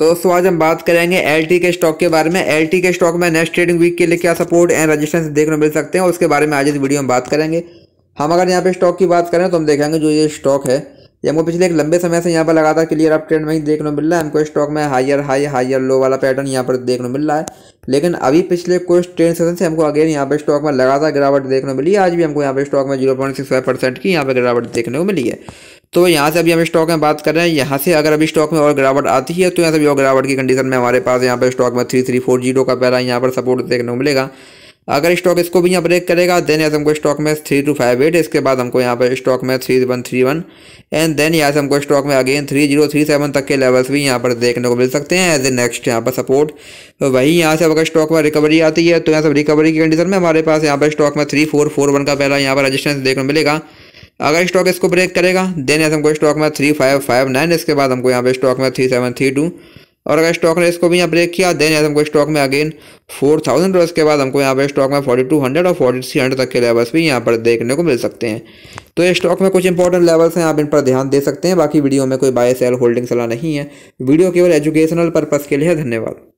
तो दोस्तों आज हम बात करेंगे एल के स्टॉक के बारे में एल के स्टॉक में नेक्स्ट ट्रेडिंग वीक के लिए क्या सपोर्ट एंड रजिस्टेंस देखने मिल सकते हैं उसके बारे में आज इस वीडियो में बात करेंगे हम अगर यहाँ पे स्टॉक की बात करें तो हम देखेंगे जो ये स्टॉक है ये हमको पिछले एक लंबे समय से यहाँ पर लगातार क्लियर अप ट्रेंड में ही देखने मिल रहा है हमको स्टॉक में हायर हाई हायर लो वाला पैटर्न यहाँ पर देखने मिल रहा है लेकिन अभी पिछले कुछ ट्रेन सेशन से हमको अगेन यहाँ पर स्टॉक में लगातार गिरावट देखने मिली है आज भी हमको यहाँ पर स्टॉक में zero point six five percent की यहाँ पर गिरावट देखने को मिली है तो यहाँ से अभी हम स्टॉक में बात कर रहे हैं यहाँ से अगर अभी स्टॉक में और गिरावट आती है तो यहाँ से भी और गिरावट की कंडीशन में हमारे पास यहाँ पर स्टॉक में थ्री थ्री फोर जीरो का पहला यहाँ पर सपोर्ट देखने को मिलेगा अगर स्टॉक इसको भी यहाँ ब्रेक करेगा देन यहाँ से हमको स्टॉक में थ्री टू फाइव एट इसके बाद हमको यहाँ पर स्टॉक में three one three one and then यहाँ से हमको स्टॉक में again three zero three seven तक के लेवल्स भी यहाँ पर देखने को मिल सकते हैं एज ए नेक्स्ट यहाँ पर सपोर्ट तो वहीं यहाँ से अगर स्टॉक में रिकवरी आती है तो यहाँ से रिकवरी की कंडीशन में हमारे पास यहाँ पर स्टॉक में थ्री फोर फोर वन का पहला यहाँ पर रजिस्टेंस देखने को मिलेगा अगर स्टॉक इसको ब्रेक करेगा देन ऐसे हमको स्टॉक में थ्री फाइव फाइव नाइन इसके बाद हमको यहाँ पे स्टॉक में थ्री सेवन थ्री टू और अगर स्टॉक ने इसको भी यहाँ ब्रेक किया देन ऐसे हमको स्टॉक में अगेन फोर थाउजेंड और उसके बाद हमको यहाँ पे स्टॉक में फोर्टी टू हंड्रेड और फोर्टी थ्री हंड्रेड तक के लेवल्स भी यहाँ पर देखने को मिल सकते हैं तो ये स्टॉक में कुछ इंपॉर्टेंट लेवल्स हैं आप इन पर ध्यान दे सकते हैं बाकी वीडियो में कोई बाय सेल होल्डिंग सलाह नहीं है वीडियो केवल एजुकेशनल पर्पज़ के लिए धन्यवाद